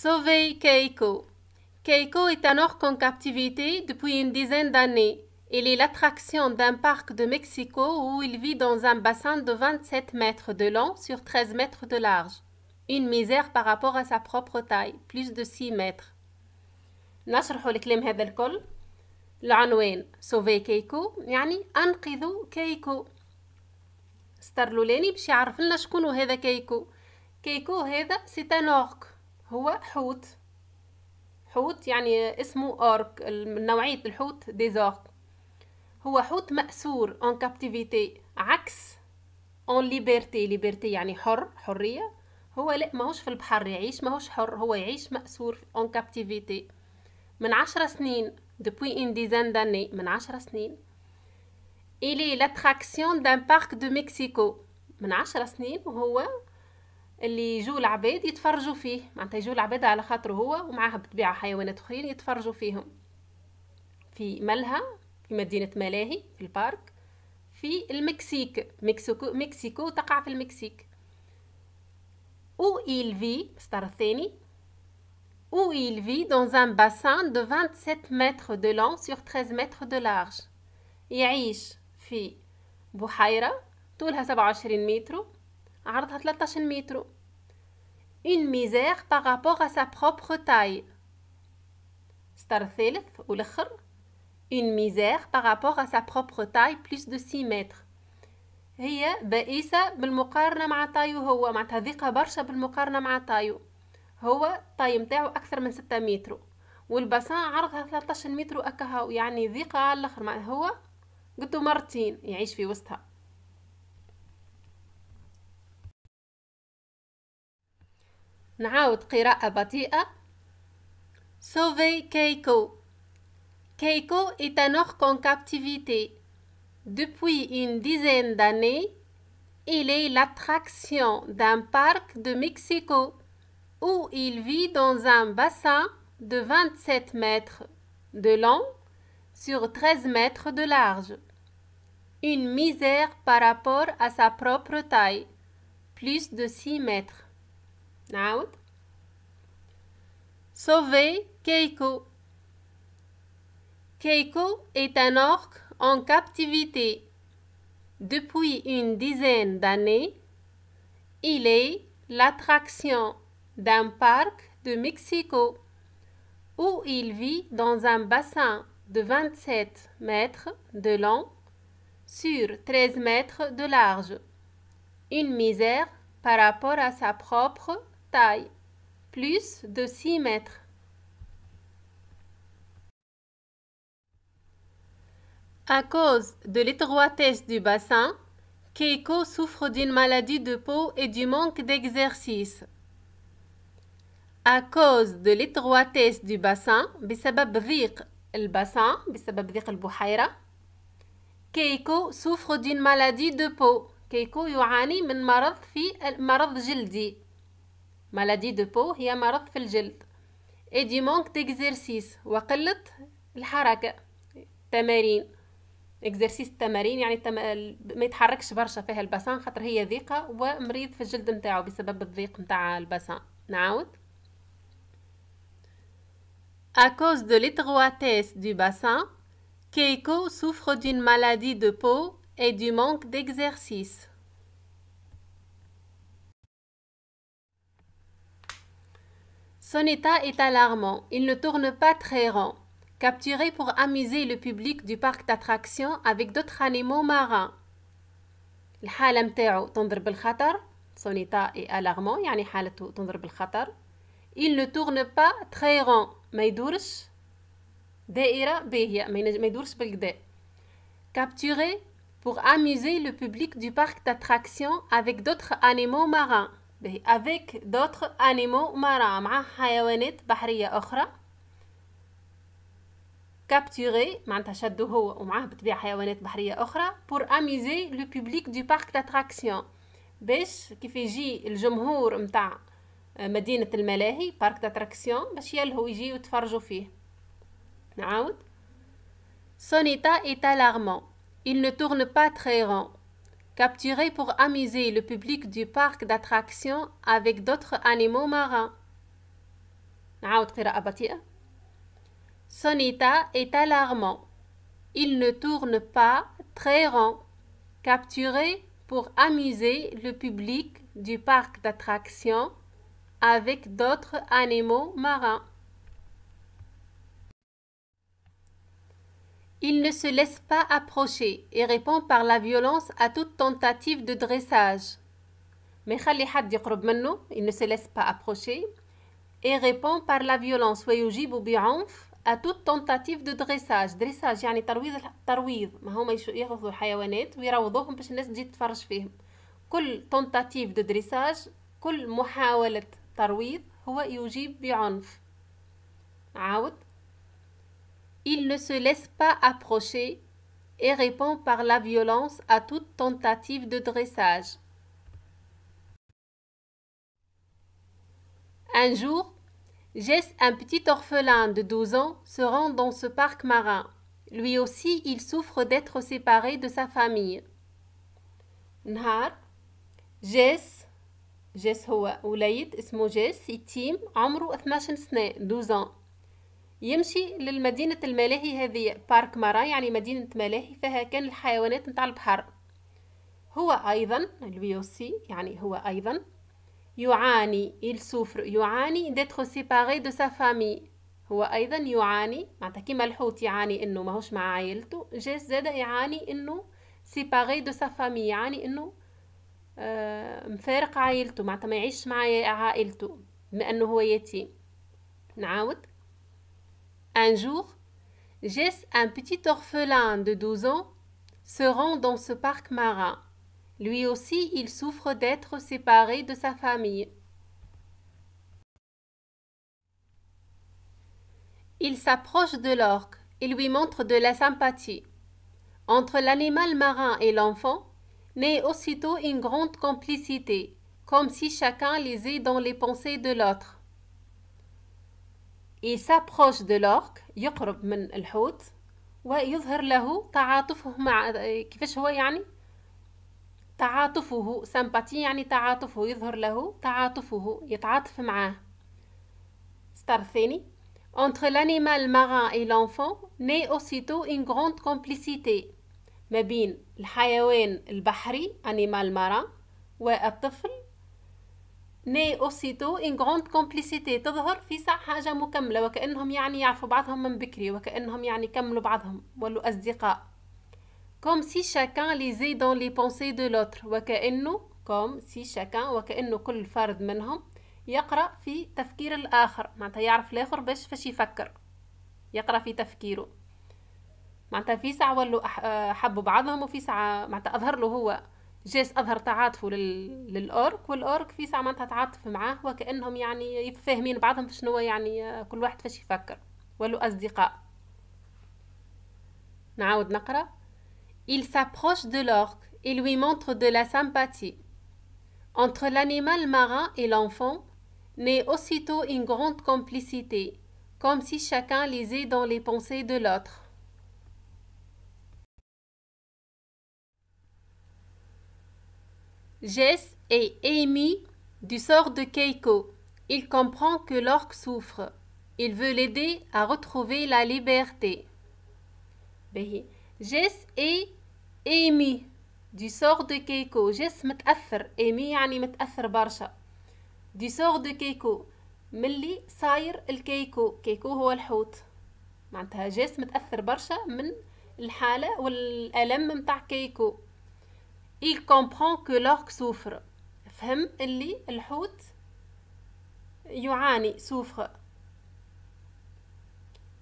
Sauver Keiko. Keiko est un orque en captivité depuis une dizaine d'années. Il est l'attraction d'un parc de Mexico où il vit dans un bassin de 27 mètres de long sur 13 mètres de large. Une misère par rapport à sa propre taille, plus de 6 mètres. نشرح الكلام هذا الكل العنوان سوفي كيكو يعني انقذوا كيكو ستار باش يعرف لنا شكون هذا كيكو كيكو هذا سي هو حوت حوت يعني اسمه أورك نوعية الحوت ديزورك هو حوت مأسور اون كابتيفيتي عكس اون ليبرتي ليبرتي يعني حر حرية هو لا ماهوش في البحر يعيش ماهوش حر هو يعيش مأسور اون كابتيفيتي من عشر سنين depuis une dizaine d'années من عشر سنين إلي لاتراكسيون دان بارك دو مكسيكو من عشر سنين وهو اللي يجوا العباد يتفرجوا فيه معناتها يجوا العباد على خاطره هو ومعاه بطبيعة حيوانات أخرين يتفرجوا فيهم في ملها في مدينة ملاهي في البارك في المكسيك مكسيكو, مكسيكو تقع في المكسيك أو إيل في الستار الثاني où il vit dans un bassin de 27 متر دو لون sur 13 متر دو لارج يعيش في بحيرة طولها 27 متر عرضها 13 متر une misère par rapport à sa propre taille ستار ou والاخر une misère par rapport à sa propre taille plus de 6 mètres. هي بائسة بالمقارنة مع طايو هو مع تذيقة برشة بالمقارنة مع طايو هو طاي متاعه أكثر من ستة متر والبسان عرضها 13 متر أكهو يعني ذيقة على الآخر مع هو قدو مرتين يعيش في وسطها نعاود قراءة بطيئة Sauver Keiko Keiko est un orque en captivité. Depuis une dizaine d'années, il est l'attraction d'un parc de Mexico où il vit dans un bassin de 27 mètres de long sur 13 mètres de large. Une misère par rapport à sa propre taille, plus de 6 mètres. Sauver Keiko. Keiko est un orque en captivité. Depuis une dizaine d'années, il est l'attraction d'un parc de Mexico où il vit dans un bassin de 27 mètres de long sur 13 mètres de large. Une misère par rapport à sa propre taille plus de 6 mètres. À cause de l'étroitesse du bassin, Keiko souffre d'une maladie de peau et du manque d'exercice. À cause de l'étroitesse du bassin, bassin, Keiko souffre d'une maladie de peau. Keiko يعاني من مرض في مالادي دو بو هي مرض في الجلد اي دي مونك ديكزيرسيس وقلة الحركة تمارين اكزرسيس التمارين يعني التم... ما يتحركش برشا فيها البسان خاطر هي ضيقه ومريض في الجلد نتاعو بسبب الضيق نتاع البسان نعاود ا كوز دو ليتغواتيس دو باسان كيكو سوفر دون مالادي دو بو اي دو مونك d'exercice. Son état est alarmant, il ne tourne pas très rond. Capturé pour amuser le public du parc d'attractions avec d'autres animaux marins. son état est alarmant il ne tourne pas très rond capturé pour amuser le public du parc d'attractions avec d'autres animaux marins به avec d'autres animaux مرة مع حيوانات بحرية أخرى capturé معناتها شدو هو ومعاه بتبيع حيوانات بحرية أخرى pour amuser le public du parc d'attraction باش كيف يجي الجمهور متاع آه، مدينة الملاهي بارك داتراكسيون باش يلهو يجي وتفرجوا فيه نعاود سونيتا état est alarmant. Il ne tourne pas très rond. Capturé pour amuser le public du parc d'attractions avec d'autres animaux marins. Son état est alarmant. Il ne tourne pas très rond. Capturé pour amuser le public du parc d'attractions avec d'autres animaux marins. Il ne se laisse pas approcher et répond par la violence à toute tentative de dressage. Mais il ne se laisse pas approcher et répond par la violence à toute tentative de dressage dressage يعني ترويض الترويض ما هما ياخذوا الحيوانات ويروضوهم باش الناس تجي تتفرج فيهم كل tentative de دريساج كل محاولة ترويض هو يجيب بعنف عاود il ne se laisse pas approcher et répond par la violence à toute tentative de dressage. Un jour, Jess, un petit orphelin de 12 ans, se rend dans ce parc marin. Lui aussi, il souffre d'être séparé de sa famille. Jess Jess, 12 ans يمشي للمدينة الملاهي هذه بارك مارا يعني مدينة ملاهي فيها كان الحيوانات متاع البحر هو أيضا البيوسي يعني هو أيضا يعاني il souffre يعاني d'être séparé de sa famille هو أيضا يعاني معناتها كيما الحوت يعاني إنه ماهوش مع عائلته جاس زادا يعاني إنه séparé de sa famille يعني إنه آه، مفارق عائلته معناتها ما يعيش مع عائلته بما أنه هو يتيم نعاود Un jour, Jess, un petit orphelin de 12 ans, se rend dans ce parc marin. Lui aussi, il souffre d'être séparé de sa famille. Il s'approche de l'orque et lui montre de la sympathie. Entre l'animal marin et l'enfant, naît aussitôt une grande complicité, comme si chacun lisait dans les pensées de l'autre. il s'approche de l'orque يقرب من الحوت ويظهر له تعاطفه مع كيفاش هو يعني تعاطفه سامباتي يعني تعاطفه يظهر له تعاطفه يتعاطف معاه ستار ثاني entre l'animal marin et l'enfant naît aussitôt une grande complicité ما بين الحيوان البحري animal marin والطفل ني اوسيتو ان غروند كومبليسيتي تظهر في ساعة حاجة مكملة وكأنهم يعني يعرفوا بعضهم من بكري وكأنهم يعني كملوا بعضهم ولوا أصدقاء كوم سي شاكان زي دون لي بونسي دو لوتر وكأنه كوم سي شاكان وكأنه كل فرد منهم يقرأ في تفكير الآخر معناتها يعرف الآخر باش فاش يفكر يقرأ في تفكيره معناتها في ساعة ولوا آه، حبوا بعضهم وفي ساعة معناتها أظهر له هو Il s'approche de l'orque et lui montre de la sympathie. Entre l'animal marin et l'enfant naît aussitôt une grande complicité, comme si chacun lisait dans les pensées de l'autre. Jess et Amy du sort de Keiko. Il comprend que l'orque souffre. Il veut l'aider à retrouver la liberté. Jess et Amy du sort de Keiko. Jess متأثر. Amy يعني متأثر برشا. Du sort de Keiko. ملي صاير الكيكو. كيكو هو الحوت. معناتها جيس متأثر برشا من الحالة والألم متاع كيكو. il comprend que l'orque souffre فهم اللي الحوت يعاني souffre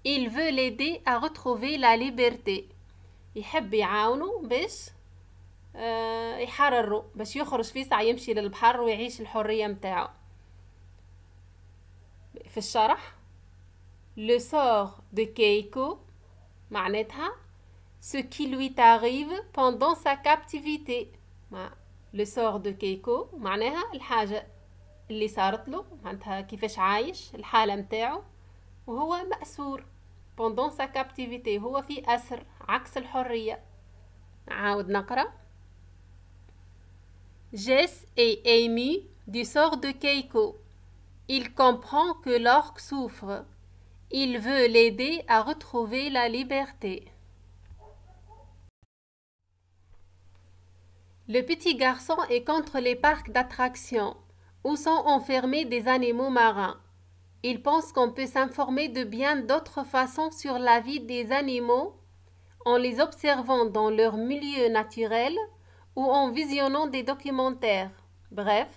il veut l'aider à retrouver la liberté يحب يعاونه باش آه يحرره باش يخرج في ساعة يمشي للبحر ويعيش الحرية متاعه في الشرح le sort de Keiko معناتها ce qui lui arrive pendant sa captivité le sort de Keiko معناها الحاجة اللي صارت له معناتها كيفاش عايش الحالة متاعه وهو مأسور pendant sa captivité هو في أسر عكس الحرية عاود نقرأ Jess est ému du sort de Keiko. Il comprend que l'orque souffre. Il veut l'aider à retrouver la liberté. Le petit garçon est contre les parcs d'attractions, où sont enfermés des animaux marins. Il pense qu'on peut s'informer de bien d'autres façons sur la vie des animaux en les observant dans leur milieu naturel ou en visionnant des documentaires. Bref,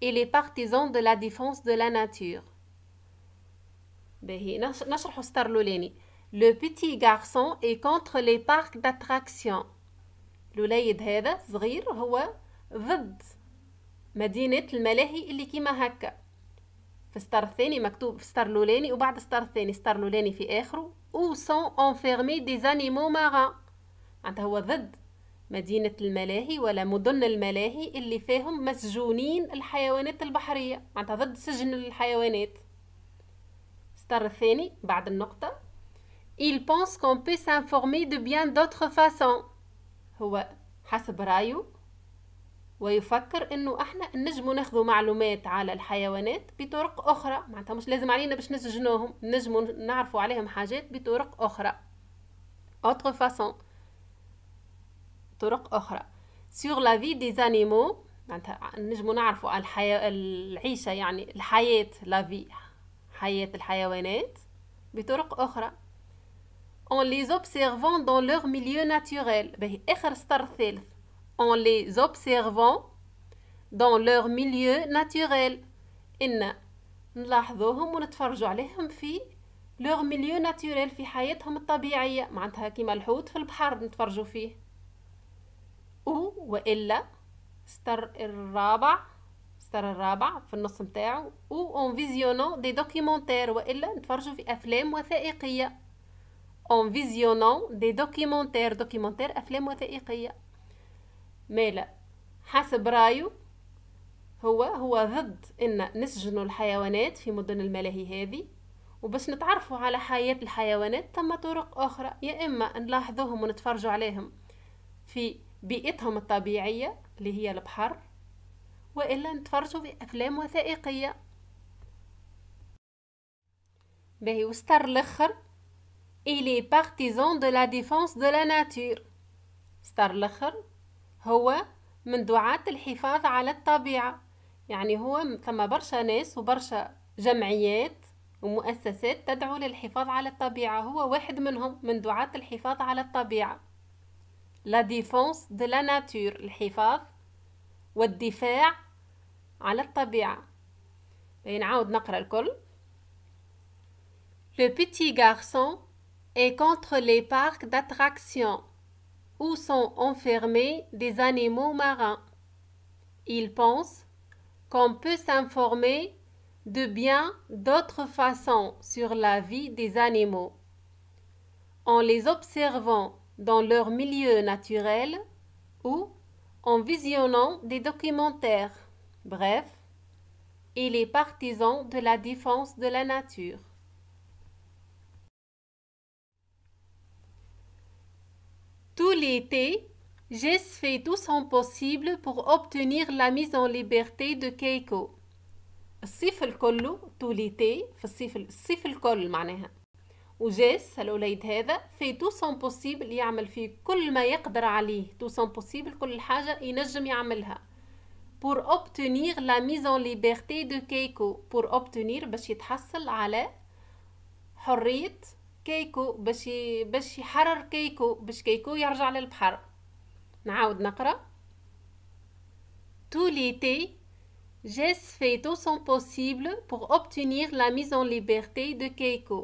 il est partisan de la défense de la nature. Le petit garçon est contre les parcs d'attraction. الوليد هذا صغير هو ضد مدينة الملاهي اللي كيما هكا في السطر الثاني مكتوب في السطر الاولاني وبعد السطر الثاني السطر الاولاني في اخره او سون انفيرمي دي زانيمو معناتها هو ضد مدينة الملاهي ولا مدن الملاهي اللي فيهم مسجونين الحيوانات البحرية معناتها ضد سجن الحيوانات السطر الثاني بعد النقطة Il pense qu'on peut s'informer de bien d'autres façons هو حسب رأيه ويفكر انه احنا نجمو ناخذ معلومات على الحيوانات بطرق اخرى معناتها مش لازم علينا باش نسجنوهم نجمو نعرفوا عليهم حاجات بطرق اخرى autre façon طرق اخرى sur la vie des animaux معناتها نجمو نعرفوا على الحياة العيشة يعني الحياة la vie حياة الحيوانات بطرق اخرى en les observant dans leur milieu naturel en les observant dans leur milieu naturel ان نلاحظوهم ونتفرجوا عليهم في leur milieu naturel في حياتهم الطبيعيه معناتها كيما الحوت في البحر نتفرجوا فيه او والا ستر الرابع ستر الرابع في النص نتاعو او اون فيزيونون دي دوكيومونتير والا نتفرجوا في افلام وثائقيه en visionnant des documentaires documentaires أفلام وثائقية مالا حسب رايه هو هو ضد ان نسجن الحيوانات في مدن الملاهي هذه وباش نتعرفوا على حياة الحيوانات تم طرق أخرى يا إما نلاحظوهم ونتفرجوا عليهم في بيئتهم الطبيعية اللي هي البحر وإلا نتفرجوا في أفلام وثائقية باهي وستر الاخر il est partisan de la défense de la nature ستار الاخر هو من دعاة الحفاظ على الطبيعة يعني هو ثم برشا ناس وبرشا جمعيات ومؤسسات تدعو للحفاظ على الطبيعة هو واحد منهم من دعاة الحفاظ على الطبيعة لا ديفونس دو لا ناتور الحفاظ والدفاع على الطبيعة نعاود نقرأ الكل Le petit garçon et contre les parcs d'attractions où sont enfermés des animaux marins. Il pense qu'on peut s'informer de bien d'autres façons sur la vie des animaux. En les observant dans leur milieu naturel ou en visionnant des documentaires. Bref, il est partisan de la défense de la nature. Tout l'été, Jess fait tout son possible pour obtenir la mise en liberté de Keiko. الصيف الكل تو ليتي في الصيف الصيف الكل معناها وجاس الوليد هذا في تو سون بوسيبل يعمل في كل ما يقدر عليه تو سون بوسيبل كل حاجه ينجم يعملها بور اوبتينير لا ميزون ليبرتي دو كيكو بور اوبتينير باش يتحصل على حريه Tout باش باش يحرر كيكو باش كيكو يرجع للبحر نعاود نقرا Tout l'été, fait tout sont possible pour obtenir la mise en liberté de Keiko.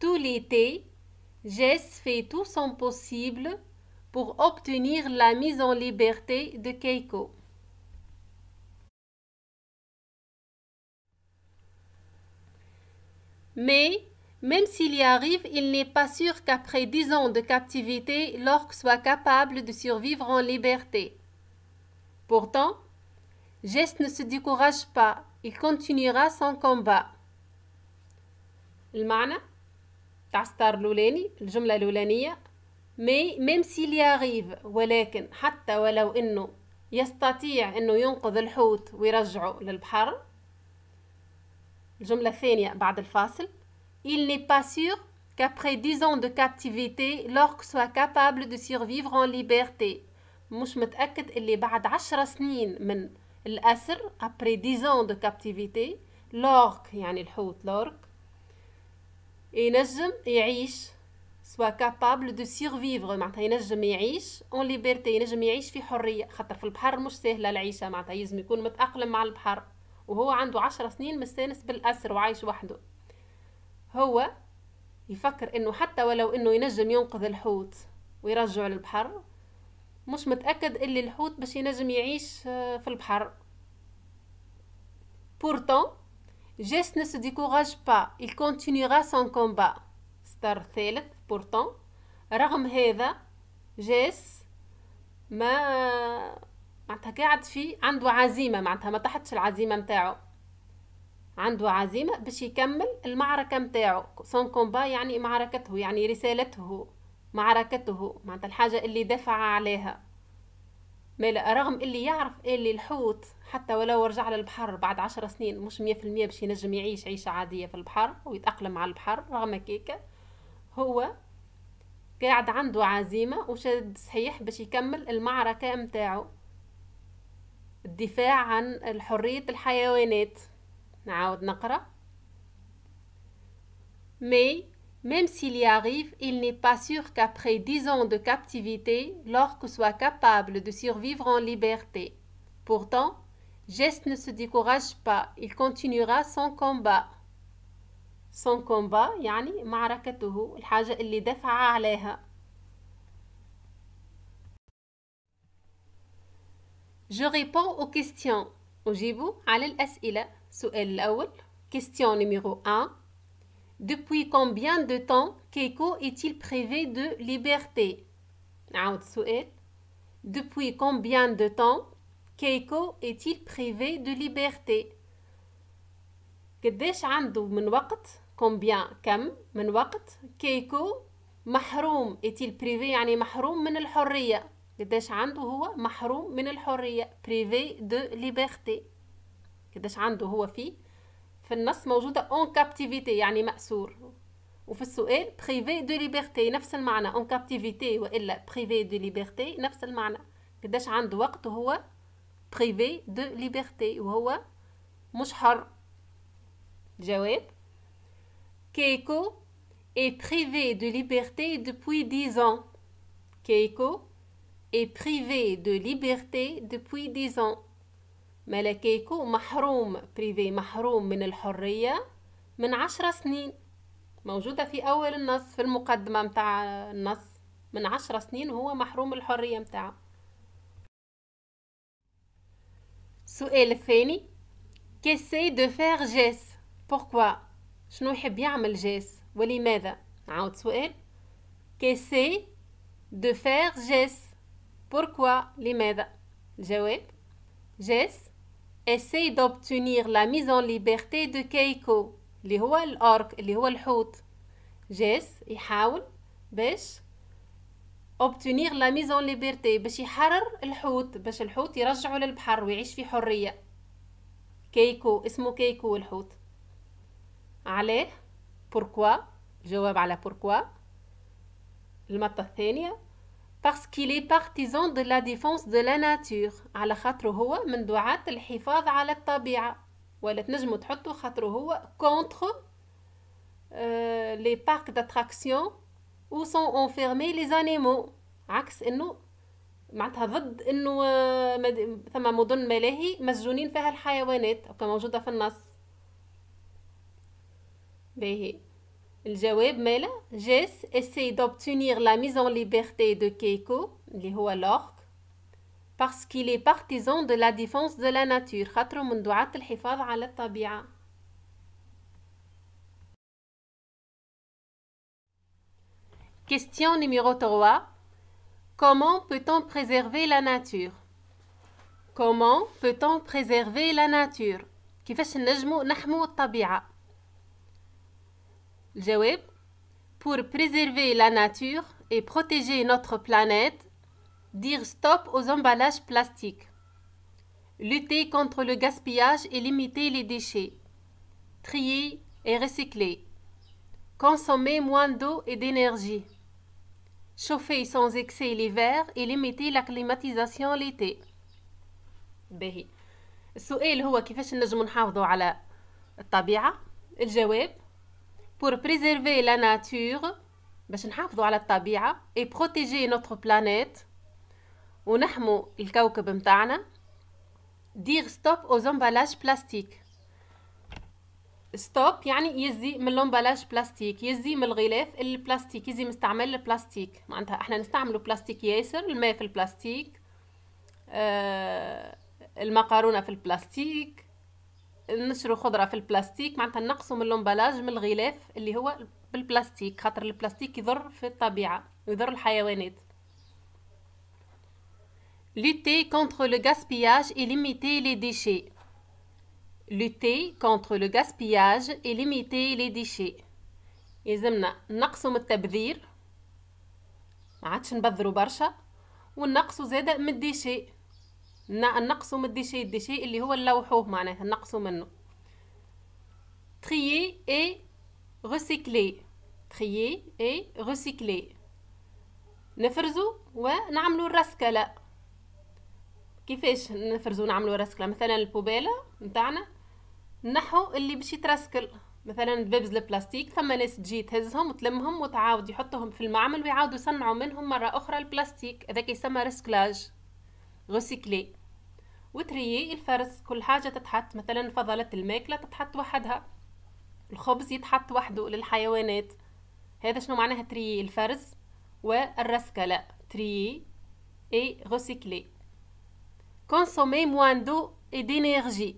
Tout l'été, fait tout son possible pour obtenir la mise en liberté de Keiko. Mais, même s'il y arrive, il n'est pas sûr qu'après dix ans de captivité, l'orque soit capable de survivre en liberté. Pourtant, geste ne se décourage pas, il continuera son combat. المعنى تاع السطر الاولاني arrive ولكن حتى ولو يستطيع ينقذ الجملة الثانية بعد الفاصل Il n'est pas sûr qu'après 10 ans de captivité, l'orque soit capable de survivre en liberté. مش متأكد اللي بعد 10 سنين من الأسر après 10 ans de captivité, l'orque يعني الحوت l'orque ينجم يعيش سوا كابابل دو سيرفيفغ معناتها ينجم يعيش اون ليبرتي ينجم يعيش في حريه خاطر في البحر مش سهله العيشه معناتها يلزم يكون متاقلم مع البحر وهو عنده عشر سنين مستانس بالأسر وعايش وحده هو يفكر انه حتى ولو انه ينجم ينقذ الحوت ويرجع للبحر مش متأكد اللي الحوت باش ينجم يعيش آه، في البحر Pourtant, Jess ne se با pas, il continuera son combat. ستار ثالث pourtant رغم هذا جيس ما معناتها قاعد في عنده عزيمه معناتها ما تحتش العزيمه نتاعو عنده عزيمه باش يكمل المعركه نتاعو سون كومبا يعني معركته يعني رسالته معركته معناتها الحاجه اللي دافع عليها مالا رغم اللي يعرف اللي الحوت حتى ولو رجع للبحر بعد عشر سنين مش مية في المية باش ينجم يعيش عيشة عادية في البحر ويتأقلم على البحر رغم كيكة هو قاعد عنده عزيمة وشاد صحيح باش يكمل المعركة متاعه Mais, même s'il y arrive, il n'est pas sûr qu'après dix ans de captivité, l'orque soit capable de survivre en liberté. Pourtant, Geste ne se décourage pas, il continuera son combat. Son combat يعني معركته الحاجة اللي دفع عليها Je réponds aux questions. أجيب vous الأسئلة. السؤال الأول. Question numéro 1. Depuis combien de temps Keiko est-il privé de liberté Aoud Depuis combien de temps Keiko est-il privé de liberté قداش men combien Kam temps Keiko est-il privé de محروم قداش عنده هو محروم من الحرية بريفي دو ليبرتي قداش عنده هو في في النص موجودة اون كابتيفيتي يعني مأسور وفي السؤال بريفي دو ليبرتي نفس المعنى اون كابتيفيتي وإلا بريفي دو ليبرتي نفس المعنى قداش عنده وقت هو بريفي دو ليبرتي وهو مش حر جواب كيكو est privée de liberté depuis dix ans. Keiko est privé de liberté depuis 10 ans ملكيكو محروم privé محروم من الحرية من 10 سنين موجودة في أول النص في المقدمة متاع النص من عشر سنين هو محروم الحرية متاعه سؤال الثاني كيسي دو فيغ جيس بوركوا شنو يحب يعمل جيس ولماذا عاود سؤال كيسي دو فيغ جيس بوركوا لماذا الجواب جيس essaye d'obtenir la mise en liberté de Keiko اللي هو الأورك اللي هو الحوت جيس يحاول باش obtenir la mise en liberté باش يحرر الحوت باش الحوت يرجعه للبحر ويعيش في حرية كيكو اسمه كيكو الحوت عليه بوركوا الجواب على بوركوا المطة الثانية parce qu'il est partisan de la défense de la nature على خاطر هو من دعاة الحفاظ على الطبيعة ولا تنجمو تحطو خاطر هو contre euh, les parcs d'attraction où sont enfermés les animaux عكس انه معناتها ضد انه آه، ثم مدن ملاهي مسجونين فيها الحيوانات موجوده في النص باهي الجواب مالا Jess essaie d'obtenir la mise en liberté de Keiko le هو parce qu'il est partisan de la défense de la nature Question numéro 3 Comment peut-on préserver la nature Comment peut-on préserver la nature fait نحمو pour préserver la nature et protéger notre planète, dire stop aux emballages plastiques, lutter contre le gaspillage et limiter les déchets, trier et recycler, consommer moins d'eau et d'énergie, chauffer sans excès l'hiver et limiter la climatisation l'été. السؤال هو كيفاش نجم نحافظوا على الطبيعة الجواب pour préserver la nature باش نحافظوا على الطبيعة et protéger notre planète ونحموا الكوكب متاعنا dire stop aux emballages plastiques ستوب يعني يزي من لومبالاج بلاستيك يزي من الغلاف البلاستيك يزي مستعمل البلاستيك معناتها احنا نستعملو بلاستيك ياسر الماء في البلاستيك آه المقارونه في البلاستيك نشرو خضره في البلاستيك معناتها نقصوا من الامبلاج من الغلاف اللي هو بالبلاستيك خاطر البلاستيك يضر في الطبيعه ويضر الحيوانات لوتي كونتر لو غاسبياج اي ليميتي لي ديشي لوتي كونتر لو غاسبياج اي ليميتي لي ديشي يلزمنا نقصوا من التبذير ما عادش نبذروا برشا ونقصوا زاده من الديشي نقصو من الديشي الديشي اللي هو نلوحوه معناها نقصوا منه تخيي اي recycler تخيي اي recycler نفرزو ونعملو الرسكلة كيفاش نفرزو نعملو رسكلة مثلا البوبالة متاعنا نحو اللي باش يترسكل مثلا بيبز البلاستيك ثم ناس تجي تهزهم وتلمهم وتعاود يحطهم في المعمل ويعاودوا يصنعوا منهم مرة أخرى البلاستيك هذاك يسمى رسكلاج غسيكلي وتريي الفرز كل حاجة تتحط مثلا فضلة الماكلة تتحط وحدها الخبز يتحط وحده للحيوانات هذا شنو معناها تريي الفرز والرسكلة تريي اي غوسيكلي كونسومي موان دو اي دينيرجي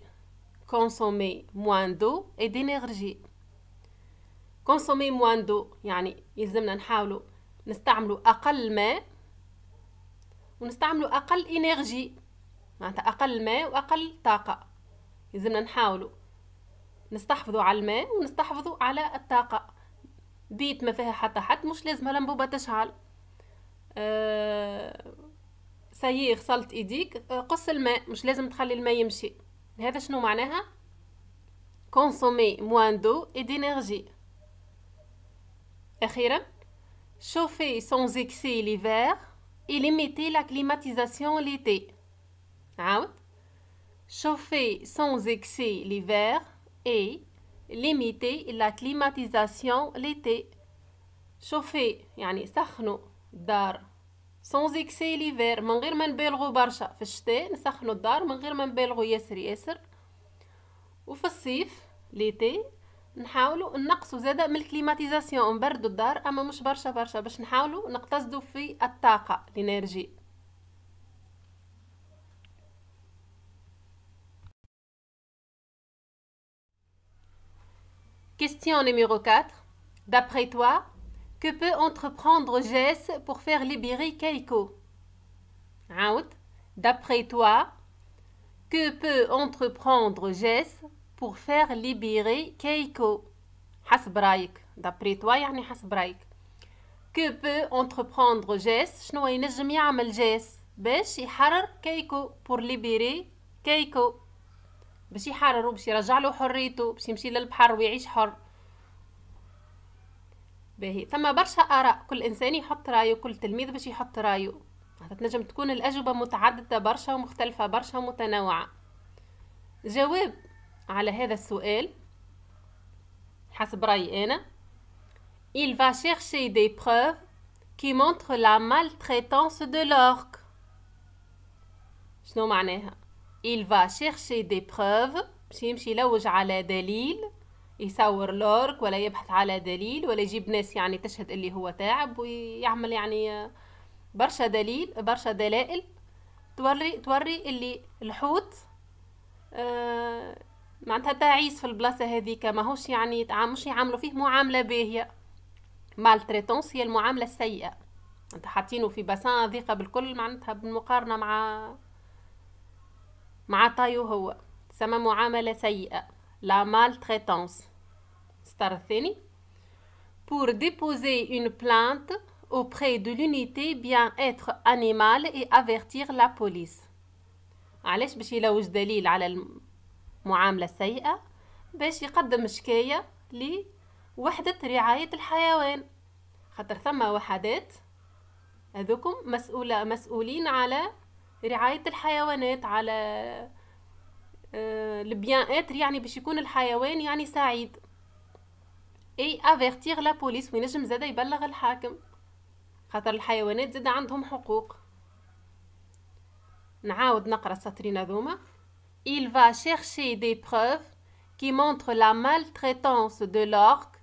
كونسومي موان دو اي دينيرجي كونسومي موان دو يعني يلزمنا نحاولوا نستعملوا اقل ماء ونستعملوا اقل انرجي معناتها أقل ماء وأقل طاقة يلزمنا نحاولوا نستحفظوا على الماء ونستحفظوا على الطاقة بيت ما فيها حتى حد مش لازم لمبوبة تشعل أه سي غسلت ايديك آه، قص الماء مش لازم تخلي الماء يمشي هذا شنو معناها كونسومي موان دو اي دينيرجي اخيرا شوفي سون زيكسي ليفير اي ليميتي لا كليماتيزاسيون ليتي عاود chauffer sans excès l'hiver et limiter la climatisation l'été chauffer يعني سخنوا الدار sans excès l'hiver من غير ما نبالغوا برشا في الشتاء نسخنوا الدار من غير ما نبالغوا ياسر ياسر وفي الصيف ليتي نحاولوا نقصوا زادا من الكليماتيزاسيون نبردوا الدار اما مش برشا برشا باش نحاولوا نقتصدوا في الطاقه لينيرجي Question numéro 4. D'après toi, que peut entreprendre Jess pour faire libérer Keiko D'après toi, que peut entreprendre Jess pour faire libérer Keiko D'après toi, يعني hasbraik. Que peut entreprendre Jess شنو pour libérer Keiko باش يحرروا باش يرجع له حريته باش يمشي للبحر ويعيش حر باهي ثم برشا اراء كل انسان يحط رايه كل تلميذ باش يحط رايه تنجم تكون الاجوبه متعدده برشا ومختلفه برشا ومتنوعه جواب على هذا السؤال حسب رايي انا il va chercher des preuves qui montrent la maltraitance de l'orque شنو معناها il va chercher des preuves باش يمشي يلوج على دليل يصور لورك ولا يبحث على دليل ولا يجيب ناس يعني تشهد اللي هو تاعب ويعمل يعني آه، برشا دليل برشا دلائل توري توري اللي الحوت آه معناتها تعيس في البلاصه هذيك ماهوش يعني مش يعاملوا فيه معامله باهيه مالتريتونس هي المعامله السيئه انت حاطينه في بسان ضيقه بالكل معناتها بالمقارنه مع مع طايو هو سما معاملة سيئة لا ستار الثاني pour déposer une plainte auprès de l'unité bien-être animal et avertir la police علاش باش يلوج دليل على المعاملة السيئة باش يقدم شكاية لوحدة رعاية الحيوان خاطر ثم وحدات هذوكم مسؤولة مسؤولين على رعاية الحيوانات على البيان اتر يعني باش يكون الحيوان يعني سعيد اي افيرتيغ لا بوليس وينجم زادا يبلغ الحاكم خاطر الحيوانات زادا عندهم حقوق نعاود نقرا السطرين هذوما il va chercher des preuves qui montrent la maltraitance de l'orque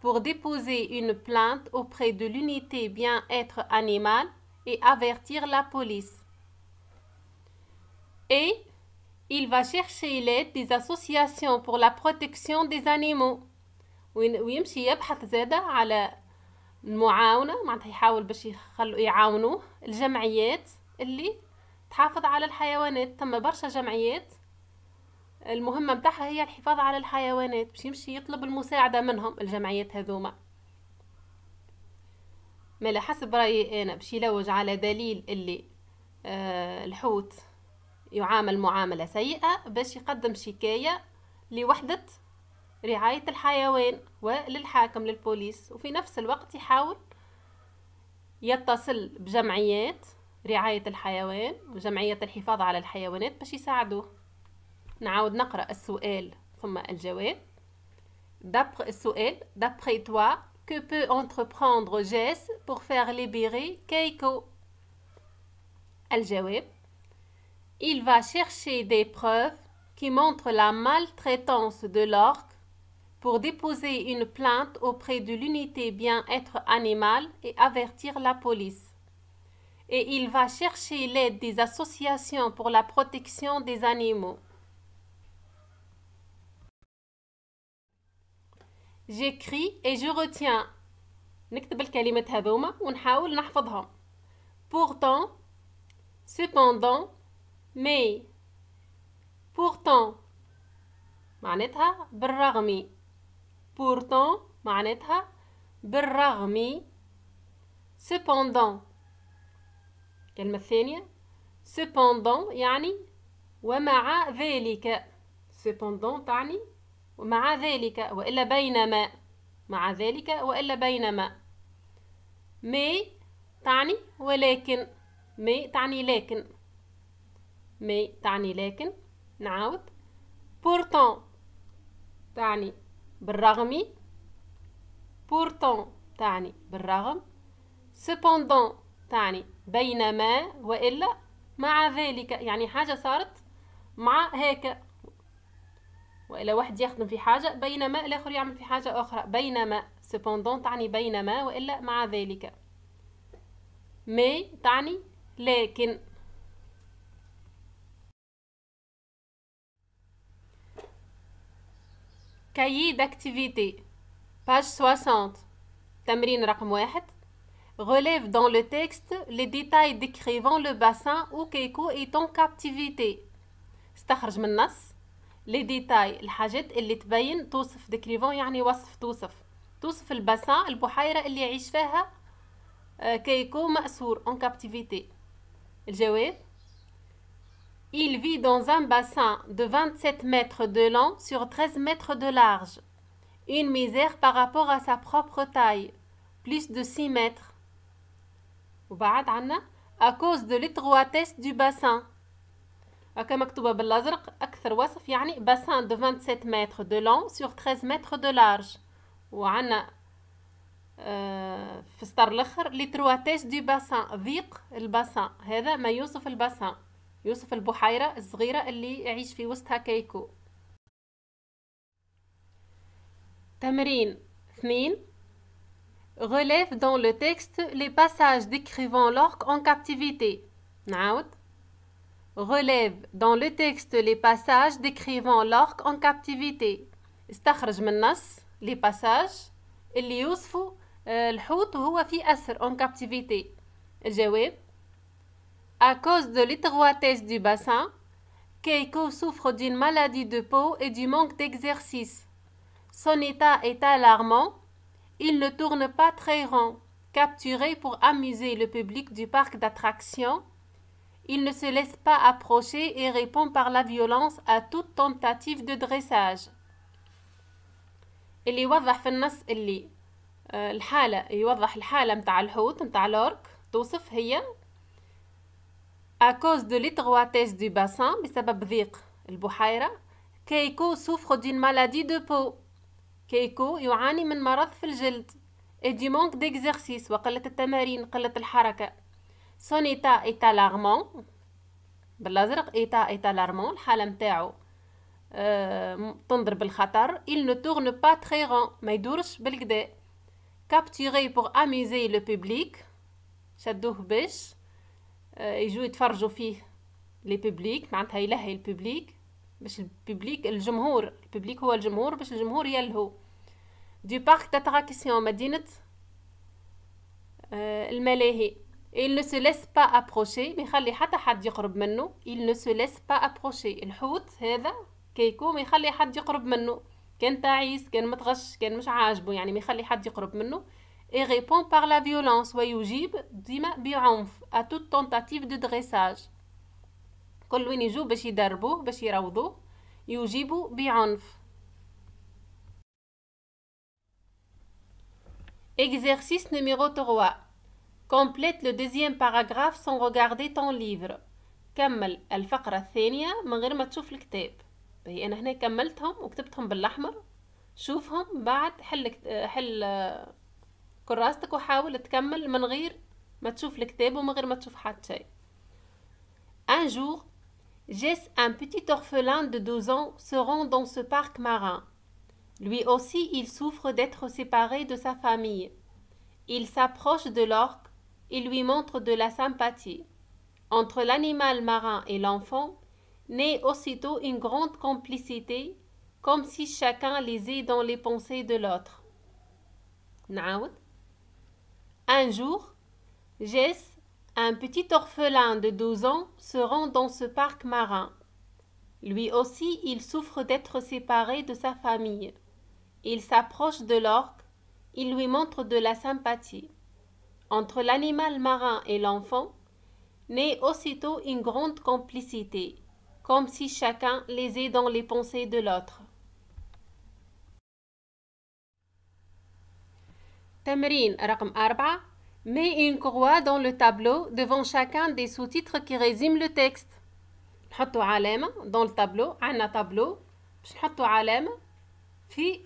pour déposer une plainte auprès de l'unité bien-être animal et avertir la police. et il va chercher l'aide des associations pour la protection des animaux ويمشي يبحث زادة على المعاونة معناتها يحاول باش يخلو يعاونوه الجمعيات اللي تحافظ على الحيوانات تم برشا جمعيات المهمة متاعها هي الحفاظ على الحيوانات باش يمشي يطلب المساعدة منهم الجمعيات هذوما مالا حسب رأيي أنا باش يلوج على دليل اللي آه الحوت يعامل معاملة سيئة باش يقدم شكاية لوحدة رعاية الحيوان وللحاكم للبوليس وفي نفس الوقت يحاول يتصل بجمعيات رعاية الحيوان وجمعية الحفاظ على الحيوانات باش يساعدوه نعاود نقرأ السؤال ثم الجواب D'après السؤال D'après toi, que peut entreprendre Jess pour faire libérer Keiko الجواب Il va chercher des preuves qui montrent la maltraitance de l'orque pour déposer une plainte auprès de l'unité bien-être animal et avertir la police. Et il va chercher l'aide des associations pour la protection des animaux. J'écris et je retiens. Pourtant, cependant, مي بورتون معناتها بالرغم بورتون معناتها بالرغم سيبوندون الكلمة الثانية سيبوندون يعني ومع ذلك سيبوندون تعني ومع ذلك وإلا بينما مع ذلك وإلا بينما مي تعني ولكن مي تعني لكن مي تعني لكن نعاود بورتون تعني بالرغم بورتون تعني بالرغم سبوندون تعني بينما وإلا مع ذلك يعني حاجة صارت مع هيك وإلا واحد يخدم في حاجة بينما الآخر يعمل في حاجة أخرى بينما سبوندون تعني بينما وإلا مع ذلك مي تعني لكن Cahier ida activite page 60 Tamrin raqm 1 relève dans le texte les détails décrivant le bassin où Keiko est en captivité esttakhrej le les détails lhajet li tebayen tosouf décrivant yani wasf tosouf tosouf le bassin el buhayra li Keiko masour en captivité Le il vit dans un bassin de 27 mètres de long sur 13 mètres de large. Une misère par rapport à sa propre taille, plus de 6 mètres. à cause de l'étroitesse du bassin. bassin de Il وصف يعني bassin de 27 mètres de long sur 13 mètres de large وعنا في euh, du bassin. bassin. دو le bassin الباسان هذا ما يوصف الباسان يوسف البحيرة الصغيرة اللي يعيش في وسطها كيكو تمرين اثنين غليف دون لو تيكست لي باساج ديكريفون لورك اون كابتيفيتي نعاود غليف دون لو تيكست لي باساج ديكريفون لورك اون كابتيفيتي استخرج من النص لي باساج اللي يوصفوا آه، الحوت وهو في اسر اون كابتيفيتي الجواب À cause de l'étroitesse du bassin, Keiko souffre d'une maladie de peau et du manque d'exercice. Son état est alarmant. Il ne tourne pas très rond. Capturé pour amuser le public du parc d'attractions, il ne se laisse pas approcher et répond par la violence à toute tentative de dressage. في النص à cause de l'étroitesse du bassin بسبب ضيق البحيرة كيكو souffre d'une maladie de peau كيكو يعاني من مرض في الجلد et du manque d'exercice وقلة التمارين قلة الحركة son état est alarmant بالازرق état est alarmant الحالة متاعو أه... تنظر بالخطر il ne tourne pas très rond ما يدورش بالكدا capturé pour amuser le public شدوه باش آه، يجوا يتفرجوا فيه لي بوبليك معناتها يلهي البوبليك باش البوبليك الجمهور البوبليك هو الجمهور باش الجمهور يلهو دو بارك داتراكسيون مدينة الملاهي il ne se laisse pas approcher ما يخلي حتى حد يقرب منه il ne se laisse pas approcher الحوت هذا كيكو ما يخلي حد يقرب منه كان تعيس كان متغش كان مش عاجبه يعني ما يخلي حد يقرب منه Et répond par la violence. Ou yujib dima bi anf à toute tentative de dressage. Kol wini jou bishi darbo bishi yujib Exercice numéro 3. Complète le deuxième paragraphe sans regarder ton livre. Kamel al faqra thenia mangir matchouf l'ectape. Bi en ahené kamel thum ou ketetep thum belachmer. Chouf thum bat hal. Un jour, Jess, un petit orphelin de 12 ans, se rend dans ce parc marin. Lui aussi, il souffre d'être séparé de sa famille. Il s'approche de l'orque et lui montre de la sympathie. Entre l'animal marin et l'enfant, naît aussitôt une grande complicité, comme si chacun lisait dans les pensées de l'autre. Un jour, Jess, un petit orphelin de 12 ans, se rend dans ce parc marin. Lui aussi, il souffre d'être séparé de sa famille. Il s'approche de l'orque, il lui montre de la sympathie. Entre l'animal marin et l'enfant, naît aussitôt une grande complicité, comme si chacun les aidait dans les pensées de l'autre. تمرين رقم أربعة Mets une croix dans le tableau devant chacun des sous-titres qui résument le texte. نحطوا علامة dans le tableau عندنا تابلو باش نحطوا علامة في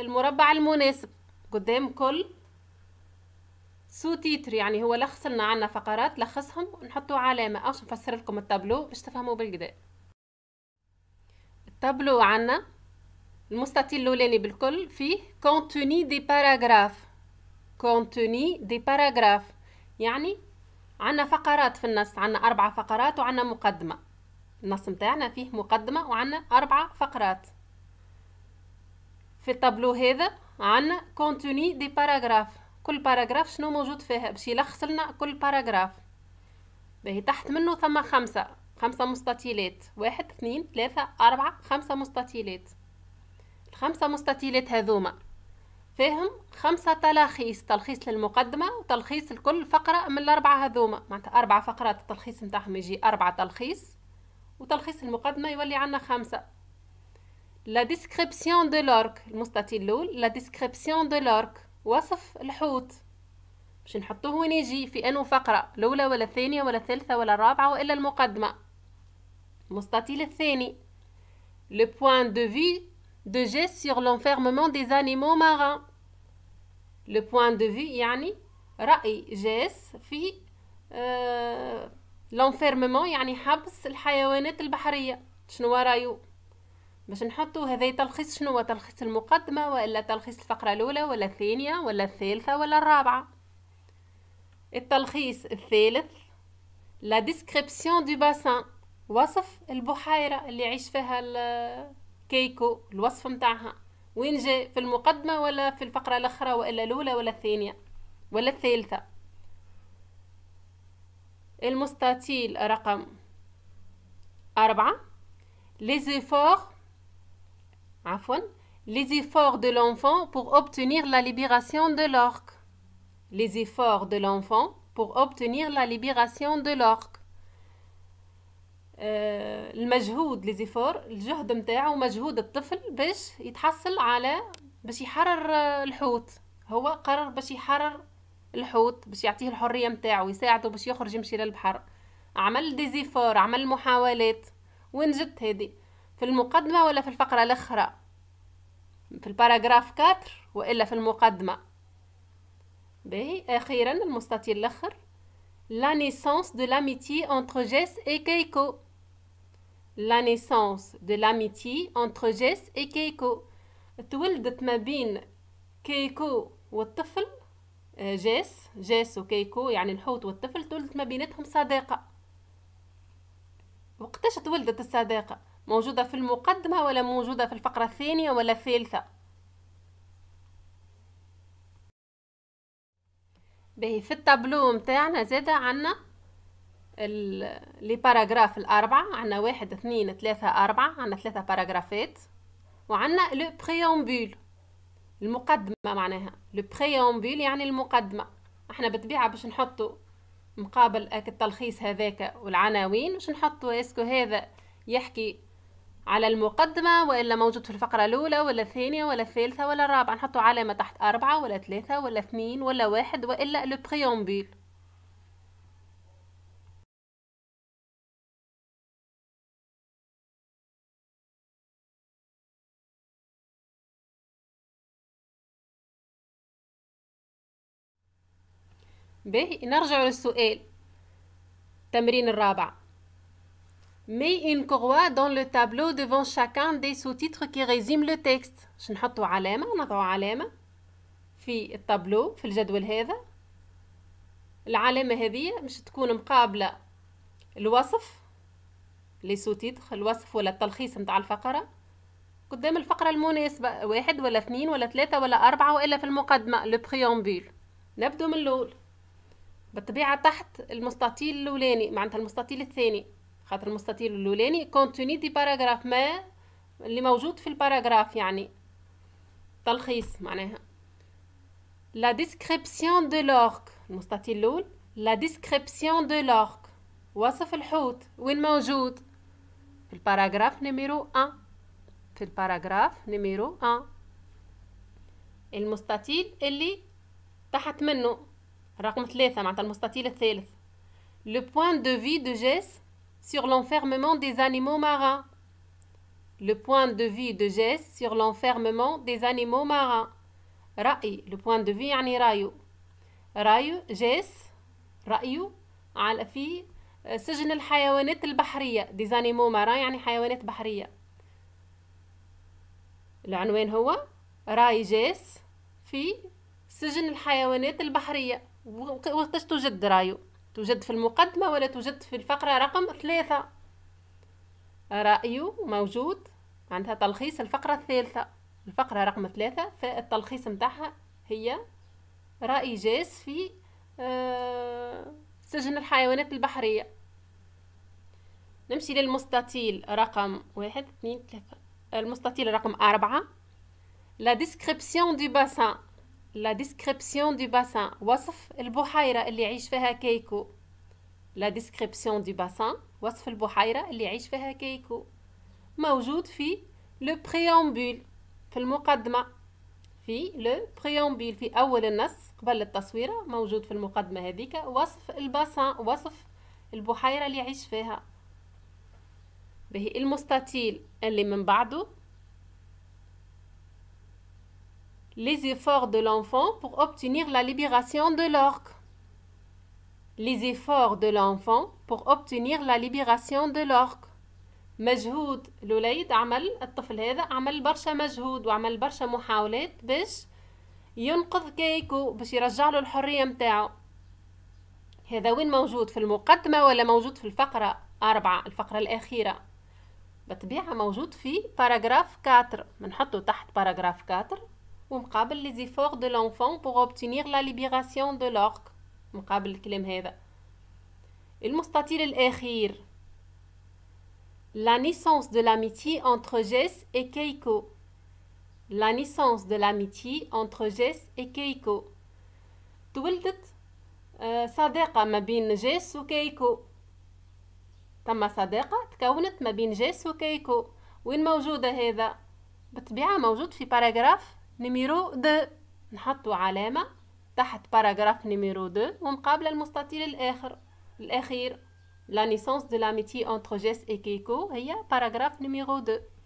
المربع المناسب قدام كل سو تيتر يعني هو لخص لنا عنا فقرات لخصهم ونحطوا علامة باش نفسر لكم التابلو باش تفهموا بالكدا التابلو عنا المستطيل الاولاني بالكل فيه كونتوني دي باراغراف كونتوني دي باراغراف يعني عندنا فقرات في النص عندنا أربع فقرات وعندنا مقدمة النص متاعنا فيه مقدمة وعندنا أربع فقرات في الطابلو هذا عندنا كونتوني دي باراغراف كل باراغراف شنو موجود فيها باش يلخص لنا كل باراغراف باهي تحت منه ثم خمسة خمسة مستطيلات واحد اثنين ثلاثة أربعة خمسة مستطيلات الخمسة مستطيلات هذوما فاهم خمسة تلاخيص تلخيص للمقدمة وتلخيص لكل فقرة من الأربعة هذوما معناتها أربعة فقرات التلخيص متاعهم يجي أربعة تلخيص وتلخيص المقدمة يولي عنا خمسة لا ديسكريبسيون دو لورك المستطيل الأول لا ديسكريبسيون دو لورك وصف الحوت باش نحطوه وين يجي في أنو فقرة الأولى ولا الثانية ولا الثالثة ولا الرابعة وإلا المقدمة المستطيل الثاني لو بوان دو في دو geste sur l'enfermement دي زانيمو marins. لو بوان دو في يعني راي جاس في آه يعني حبس الحيوانات البحريه شنو رايو باش نحطو هذا تلخيص شنو تلخيص المقدمه والا تلخيص الفقره الاولى ولا الثانيه ولا الثالثه ولا الرابعه التلخيص الثالث لا ديسكريبسيون دو باسان وصف البحيره اللي يعيش فيها كيكو الوصف متاعها وين جاء في المقدمة ولا في الفقرة الأخرى ولا الأولى ولا الثانية ولا الثالثة المستطيل رقم أربعة les efforts عفوا les efforts de l'enfant pour obtenir la libération de l'orque les efforts de l'enfant pour obtenir la libération de l'orque آه، المجهود ليزيفور الجهد نتاعو ومجهود الطفل باش يتحصل على باش يحرر آه، الحوت هو قرر باش يحرر الحوت باش يعطيه الحريه نتاعو يساعده باش يخرج يمشي للبحر عمل ديزيفور عمل محاولات وين جت هذه في المقدمه ولا في الفقره الاخرى في الباراجراف 4 والا في المقدمه باهي اخيرا المستطيل الاخر لا نيسانس دو لاميتي انتر جيس اي كيكو la naissance de l'amitié entre جيس اي كيكو تولدت ما بين كيكو والطفل جيس جيس وكيكو يعني الحوت والطفل تولدت ما بيناتهم صداقة وقتاش تولدت الصداقة موجودة في المقدمة ولا موجودة في الفقرة الثانية ولا الثالثة باهي في التابلو متاعنا زادة عنا لي باراغراف الاربعه عندنا واحد اثنين ثلاثه اربعه عندنا ثلاثه باراغرافات وعندنا لو بريامبول المقدمه معناها لو بريامبول يعني المقدمه احنا بالطبيعه باش نحطو مقابل التلخيص هذاك والعناوين باش نحطوا اسكو هذا يحكي على المقدمة وإلا موجود في الفقرة الأولى ولا الثانية ولا الثالثة ولا الرابعة نحطو علامة تحت أربعة ولا ثلاثة ولا اثنين ولا واحد وإلا لو بريامبول به نرجع للسؤال التمرين الرابع مي une croix دون لو تابلو ديفون شاكان دي سو تيتر كي ريزيم لو تيكست باش علامة نضعو علامة في الطابلو في الجدول هذا العلامة هذه باش تكون مقابلة الوصف لي تيتر الوصف ولا التلخيص متاع الفقرة قدام الفقرة المناسبة واحد ولا اثنين ولا ثلاثة ولا أربعة وإلا في المقدمة لو بريامبول نبدو من الأول بالطبيعه تحت المستطيل الاولاني معناتها المستطيل الثاني خاطر المستطيل الاولاني كونتوني دي باراغراف ما اللي موجود في الباراغراف يعني تلخيص معناها لا ديسكريبسيون دو لورك المستطيل الاول لا ديسكريبسيون دو لورك وصف الحوت وين موجود في الباراغراف نيميرو 1 في الباراغراف نيميرو 1 المستطيل اللي تحت منه رقم ثلاثة معناتها المستطيل الثالث لو بوان دو في دو جيس سيغ لونفيرمون دي زانيمو marins. لو بوان دو في دو جيس سيغ لونفيرمون دي زانيمو marins. رأي لو بوان دو في يعني رايو رايو جيس رأيو على في سجن الحيوانات البحرية دي زانيمو marins يعني حيوانات بحرية العنوان هو رأي جيس في سجن الحيوانات البحرية وقتاش توجد رايو توجد في المقدمة ولا توجد في الفقرة رقم ثلاثة رأيو موجود عندها تلخيص الفقرة الثالثة الفقرة رقم ثلاثة فالتلخيص نتاعها هي رأي جاس في آه، سجن الحيوانات البحرية نمشي للمستطيل رقم واحد اثنين ثلاثة المستطيل رقم أربعة لا ديسكريبسيون دي باسان لا ديسكريبسيون دو باسان وصف البحيرة اللي يعيش فيها كيكو لا ديسكريبسيون دو باسان وصف البحيرة اللي يعيش فيها كيكو موجود في لو بريامبول في المقدمة في لو بريامبول في أول النص قبل التصويرة موجود في المقدمة هذيك وصف الباسان وصف البحيرة اللي يعيش فيها به المستطيل اللي من بعده les efforts de l'enfant pour obtenir la libération de l'orque. Les efforts de l'enfant pour obtenir la libération de l'orque. مجهود الوليد عمل الطفل هذا عمل برشا مجهود وعمل برشا محاولات باش ينقذ كيكو باش يرجع له الحرية متاعه هذا وين موجود في المقدمة ولا موجود في الفقرة أربعة الفقرة الأخيرة بطبيعة موجود في باراجراف كاتر منحطه تحت باراجراف كاتر ومقابل لي زيفور دو لونفون بوغ اوبتينيغ لا ليبيراسيون دو لورك مقابل الكلام هذا المستطيل الاخير لا نيسونس دو لاميتي انتر جيس اي كيكو لا نيسونس دو لاميتي انتر جيس اي كيكو تولدت صداقة ما بين جيس وكيكو تم صداقة تكونت ما بين جيس وكيكو وين موجودة هذا بالطبيعة موجود في باراجراف نميرو دو نحطو علامة تحت باراجراف نميرو دو ومقابل المستطيل الآخر الأخير لا نيسونس دو لاميتي انتر جيس اي كيكو هي باراجراف نميرو دو